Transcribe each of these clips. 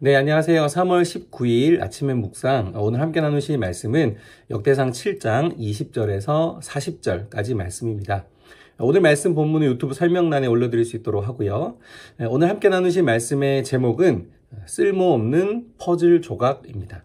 네, 안녕하세요. 3월 19일 아침의 묵상. 오늘 함께 나누실 말씀은 역대상 7장 20절에서 40절까지 말씀입니다. 오늘 말씀 본문은 유튜브 설명란에 올려드릴 수 있도록 하고요. 네, 오늘 함께 나누실 말씀의 제목은 쓸모없는 퍼즐 조각입니다.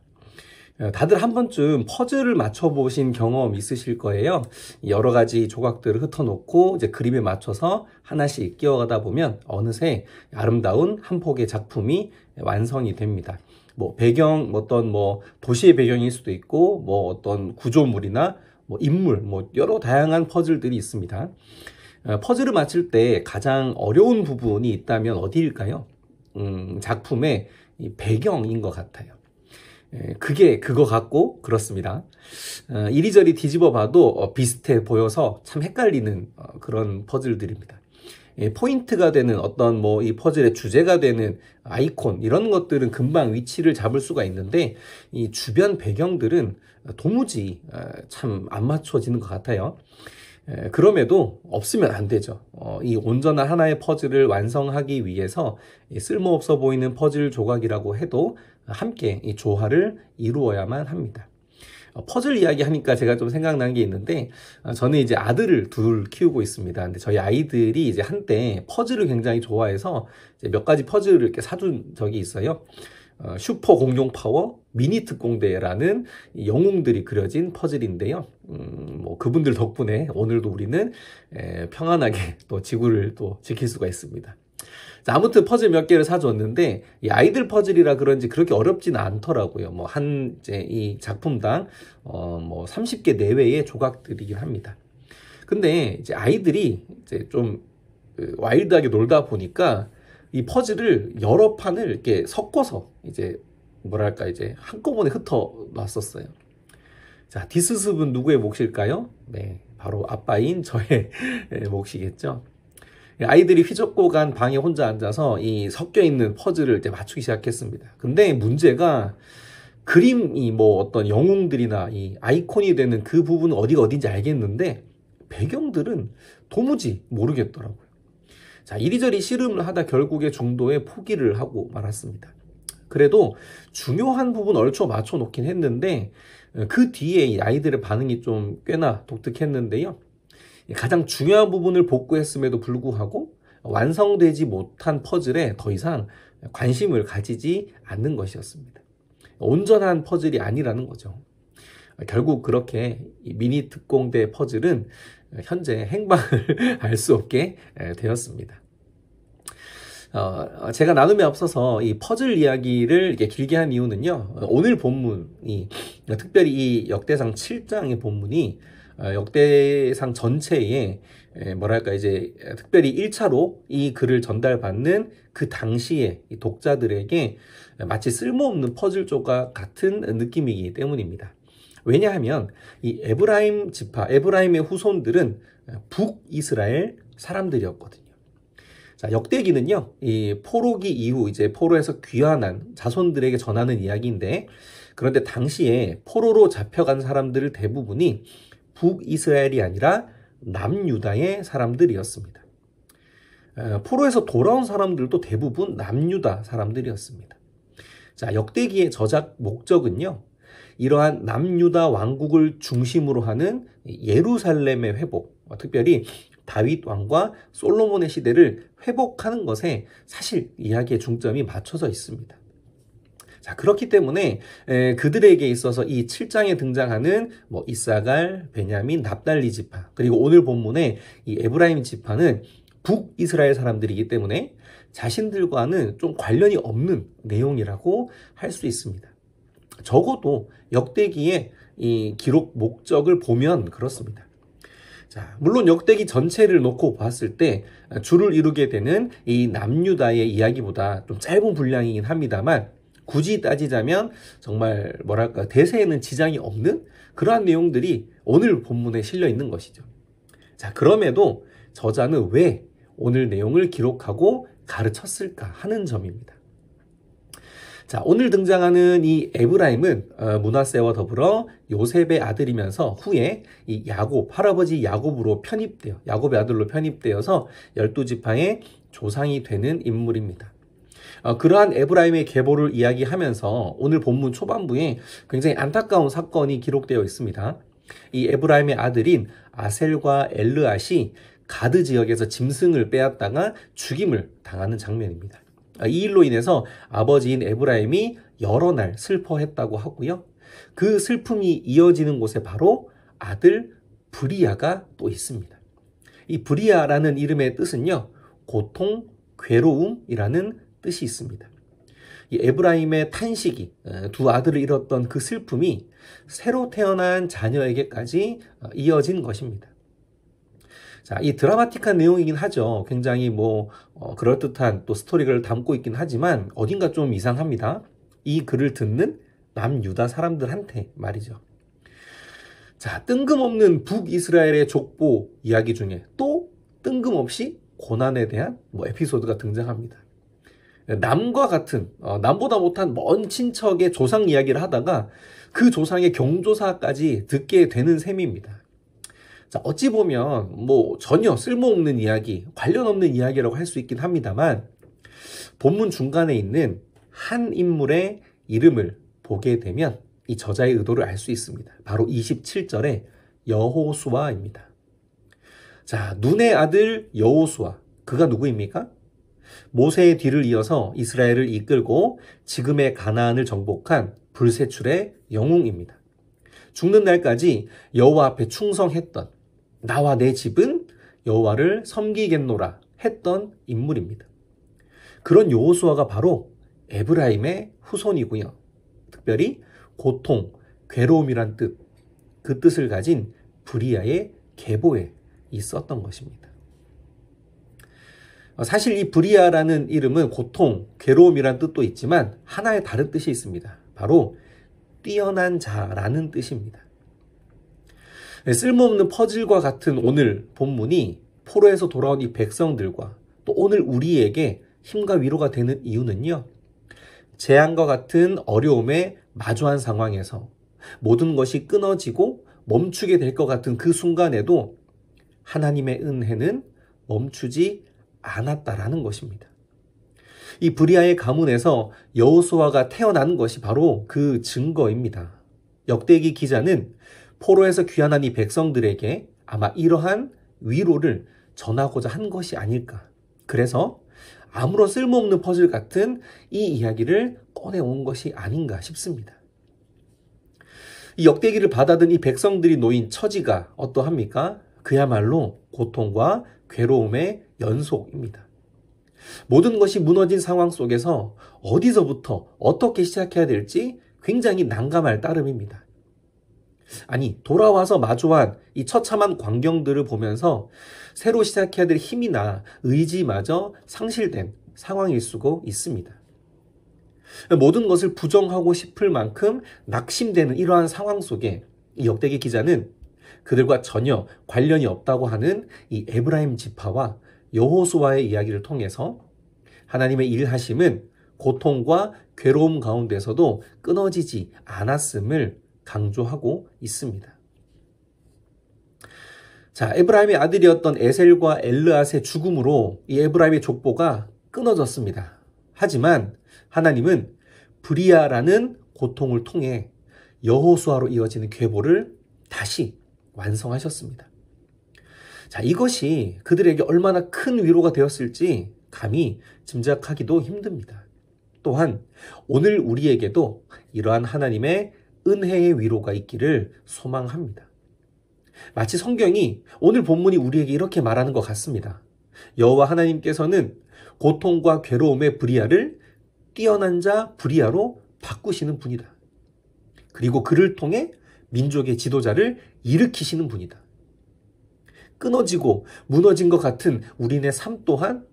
예, 다들 한 번쯤 퍼즐을 맞춰보신 경험 있으실 거예요. 여러 가지 조각들을 흩어놓고 이제 그림에 맞춰서 하나씩 끼워가다 보면 어느새 아름다운 한 폭의 작품이 완성이 됩니다. 뭐 배경, 뭐 어떤 뭐 도시의 배경일 수도 있고 뭐 어떤 구조물이나 뭐 인물, 뭐 여러 다양한 퍼즐들이 있습니다. 어, 퍼즐을 맞출때 가장 어려운 부분이 있다면 어디일까요? 음, 작품의 배경인 것 같아요. 예, 그게 그거 같고 그렇습니다. 어, 이리저리 뒤집어 봐도 어, 비슷해 보여서 참 헷갈리는 어, 그런 퍼즐들입니다. 예, 포인트가 되는 어떤 뭐 이 퍼즐의 주제가 되는 아이콘 이런 것들은 금방 위치를 잡을 수가 있는데 이 주변 배경들은 도무지 참 안 맞춰지는 것 같아요. 예, 그럼에도 없으면 안 되죠. 이 온전한 하나의 퍼즐을 완성하기 위해서 쓸모없어 보이는 퍼즐 조각이라고 해도 함께 이 조화를 이루어야만 합니다. 어, 퍼즐 이야기 하니까 제가 좀 생각난 게 있는데 어, 저는 이제 아들을 둘 키우고 있습니다. 근데 저희 아이들이 이제 한때 퍼즐을 굉장히 좋아해서 몇 가지 퍼즐을 이렇게 사준 적이 있어요. 어, 슈퍼 공룡 파워 미니 특공대라는 영웅들이 그려진 퍼즐인데요. 음, 뭐 그분들 덕분에 오늘도 우리는 에, 평안하게 또 지구를 또 지킬 수가 있습니다. 아무튼 퍼즐 몇 개를 사줬는데 이 아이들 퍼즐이라 그런지 그렇게 어렵진 않더라고요. 뭐 한 이제 이 작품당 어 뭐 30개 내외의 조각들이긴 합니다. 근데 이제 아이들이 이제 좀 그 와일드하게 놀다 보니까 이 퍼즐을 여러 판을 이렇게 섞어서 이제 뭐랄까 이제 한꺼번에 흩어 놨었어요. 자, 디스습은 누구의 몫일까요? 네, 바로 아빠인 저의 예, 몫이겠죠. 아이들이 휘젓고 간 방에 혼자 앉아서 이 섞여 있는 퍼즐을 이제 맞추기 시작했습니다. 근데 문제가 그림이 뭐 어떤 영웅들이나 이 아이콘이 되는 그 부분 은 어디가 어딘지 알겠는데 배경들은 도무지 모르겠더라고요. 자, 이리저리 씨름을 하다 결국에 중도에 포기를 하고 말았습니다. 그래도 중요한 부분 얼추 맞춰 놓긴 했는데 그 뒤에 아이들의 반응이 좀 꽤나 독특했는데요. 가장 중요한 부분을 복구했음에도 불구하고 완성되지 못한 퍼즐에 더 이상 관심을 가지지 않는 것이었습니다. 온전한 퍼즐이 아니라는 거죠. 결국 그렇게 미니 특공대 퍼즐은 현재 행방을 알 수 없게 되었습니다. 어, 제가 나눔에 앞서서 이 퍼즐 이야기를 이렇게 길게 한 이유는요. 오늘 본문이 특별히 이 역대상 7장의 본문이 아, 역대상 전체에 뭐랄까 이제 특별히 1차로 이 글을 전달받는 그 당시에 독자들에게 마치 쓸모없는 퍼즐 조각 같은 느낌이기 때문입니다. 왜냐하면 이 에브라임 지파, 에브라임의 후손들은 북이스라엘 사람들이었거든요. 자, 역대기는요, 이 포로기 이후 이제 포로에서 귀환한 자손들에게 전하는 이야기인데, 그런데 당시에 포로로 잡혀간 사람들 대부분이 북이스라엘이 아니라 남유다의 사람들이었습니다. 어, 포로에서 돌아온 사람들도 대부분 남유다 사람들이었습니다. 자, 역대기의 저작 목적은요. 이러한 남유다 왕국을 중심으로 하는 예루살렘의 회복, 어, 특별히 다윗 왕과 솔로몬의 시대를 회복하는 것에 사실 이야기의 중점이 맞춰져 있습니다. 자, 그렇기 때문에 에, 그들에게 있어서 이 7장에 등장하는 뭐 이사갈, 베냐민, 납달리 지파 그리고 오늘 본문에 이 에브라임 지파는 북이스라엘 사람들이기 때문에 자신들과는 좀 관련이 없는 내용이라고 할 수 있습니다. 적어도 역대기의 이 기록 목적을 보면 그렇습니다. 자, 물론 역대기 전체를 놓고 봤을 때 줄을 이루게 되는 이 남유다의 이야기보다 좀 짧은 분량이긴 합니다만 굳이 따지자면 정말 뭐랄까 대세에는 지장이 없는 그러한 내용들이 오늘 본문에 실려 있는 것이죠. 자, 그럼에도 저자는 왜 오늘 내용을 기록하고 가르쳤을까 하는 점입니다. 자, 오늘 등장하는 이 에브라임은 문하세와 어, 더불어 요셉의 아들이면서 후에 이 야곱, 할아버지 야곱으로 편입되어, 야곱의 아들로 편입되어서 열두 지파의 조상이 되는 인물입니다. 어, 그러한 에브라임의 계보를 이야기하면서 오늘 본문 초반부에 굉장히 안타까운 사건이 기록되어 있습니다. 이 에브라임의 아들인 아셀과 엘르앗이 가드 지역에서 짐승을 빼앗다가 죽임을 당하는 장면입니다. 아, 이 일로 인해서 아버지인 에브라임이 여러 날 슬퍼했다고 하고요. 그 슬픔이 이어지는 곳에 바로 아들 브리아가또 있습니다. 이브리아라는 이름의 뜻은요, 고통, 괴로움이라는 뜻이 있습니다. 이 에브라임의 탄식이 두 아들을 잃었던 그 슬픔이 새로 태어난 자녀에게까지 어, 이어진 것입니다. 자, 이 드라마틱한 내용이긴 하죠. 굉장히 뭐 어, 그럴듯한 또 스토리를 담고 있긴 하지만 어딘가 좀 이상합니다. 이 글을 듣는 남유다 사람들한테 말이죠. 자, 뜬금없는 북이스라엘의 족보 이야기 중에 또 뜬금없이 고난에 대한 뭐 에피소드가 등장합니다. 남과 같은 어, 남보다 못한 먼 친척의 조상 이야기를 하다가 그 조상의 경조사까지 듣게 되는 셈입니다. 자, 어찌 보면 뭐 전혀 쓸모없는 이야기, 관련 없는 이야기라고 할 수 있긴 합니다만 본문 중간에 있는 한 인물의 이름을 보게 되면 이 저자의 의도를 알 수 있습니다. 바로 2 7절에 여호수아입니다. 자, 눈의 아들 여호수아. 그가 누구입니까? 모세의 뒤를 이어서 이스라엘을 이끌고 지금의 가나안을 정복한 불세출의 영웅입니다. 죽는 날까지 여호와 앞에 충성했던 나와 내 집은 여호와를 섬기겠노라 했던 인물입니다. 그런 여호수아가 바로 에브라임의 후손이고요. 특별히 고통, 괴로움이란 뜻, 그 뜻을 가진 브리야의 계보에 있었던 것입니다. 어, 사실 이 브리아라는 이름은 고통, 괴로움이란 뜻도 있지만 하나의 다른 뜻이 있습니다. 바로 뛰어난 자라는 뜻입니다. 네, 쓸모없는 퍼즐과 같은 오늘 본문이 포로에서 돌아온 이 백성들과 또 오늘 우리에게 힘과 위로가 되는 이유는요. 재앙과 같은 어려움에 마주한 상황에서 모든 것이 끊어지고 멈추게 될 것 같은 그 순간에도 하나님의 은혜는 멈추지 않았다라는 것입니다. 이 브리아의 가문에서 여호수아가 태어난 것이 바로 그 증거입니다. 역대기 기자는 포로에서 귀환한 이 백성들에게 아마 이러한 위로를 전하고자 한 것이 아닐까. 그래서 아무런 쓸모없는 퍼즐 같은 이 이야기를 꺼내온 것이 아닌가 싶습니다. 이 역대기를 받아든 이 백성들이 놓인 처지가 어떠합니까? 그야말로 고통과 괴로움의 연속입니다. 모든 것이 무너진 상황 속에서 어디서부터 어떻게 시작해야 될지 굉장히 난감할 따름입니다. 아니, 돌아와서 마주한 이 처참한 광경들을 보면서 새로 시작해야 될 힘이나 의지마저 상실된 상황일 수고 있습니다. 모든 것을 부정하고 싶을 만큼 낙심되는 이러한 상황 속에 이 역대기 기자는 그들과 전혀 관련이 없다고 하는 이 에브라임 지파와 여호수아의 이야기를 통해서 하나님의 일하심은 고통과 괴로움 가운데서도 끊어지지 않았음을 강조하고 있습니다. 자, 에브라임의 아들이었던 에셀과 엘르앗의 죽음으로 이 에브라임의 족보가 끊어졌습니다. 하지만 하나님은 브리아라는 고통을 통해 여호수아로 이어지는 계보를 다시 완성하셨습니다. 자, 이것이 그들에게 얼마나 큰 위로가 되었을지 감히 짐작하기도 힘듭니다. 또한 오늘 우리에게도 이러한 하나님의 은혜의 위로가 있기를 소망합니다. 마치 성경이 오늘 본문이 우리에게 이렇게 말하는 것 같습니다. 여호와 하나님께서는 고통과 괴로움의 브리아를 뛰어난 자 브리아로 바꾸시는 분이다. 그리고 그를 통해 민족의 지도자를 일으키시는 분이다. 끊어지고 무너진 것 같은 우리네 삶 또한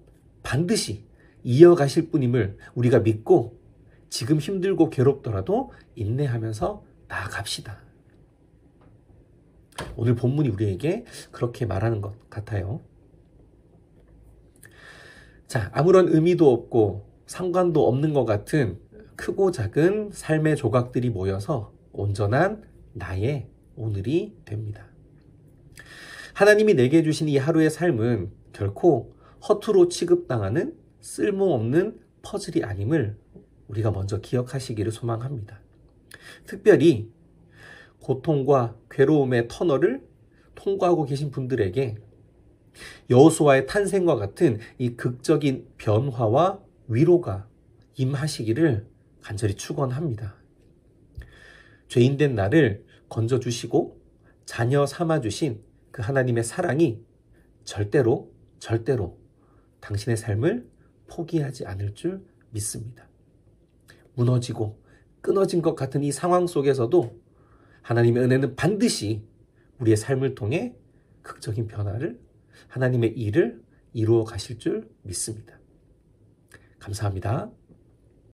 반드시 이어가실 분임을 우리가 믿고 지금 힘들고 괴롭더라도 인내하면서 나아갑시다. 오늘 본문이 우리에게 그렇게 말하는 것 같아요. 자, 아무런 의미도 없고 상관도 없는 것 같은 크고 작은 삶의 조각들이 모여서 온전한 나의 오늘이 됩니다. 하나님이 내게 주신 이 하루의 삶은 결코 허투루 취급당하는 쓸모없는 퍼즐이 아님을 우리가 먼저 기억하시기를 소망합니다. 특별히 고통과 괴로움의 터널을 통과하고 계신 분들에게 여호수아의 탄생과 같은 이 극적인 변화와 위로가 임하시기를 간절히 축원합니다. 죄인된 나를 건져 주시고 자녀 삼아 주신 그 하나님의 사랑이 절대로, 절대로 당신의 삶을 포기하지 않을 줄 믿습니다. 무너지고 끊어진 것 같은 이 상황 속에서도 하나님의 은혜는 반드시 우리의 삶을 통해 극적인 변화를 하나님의 일을 이루어 가실 줄 믿습니다. 감사합니다.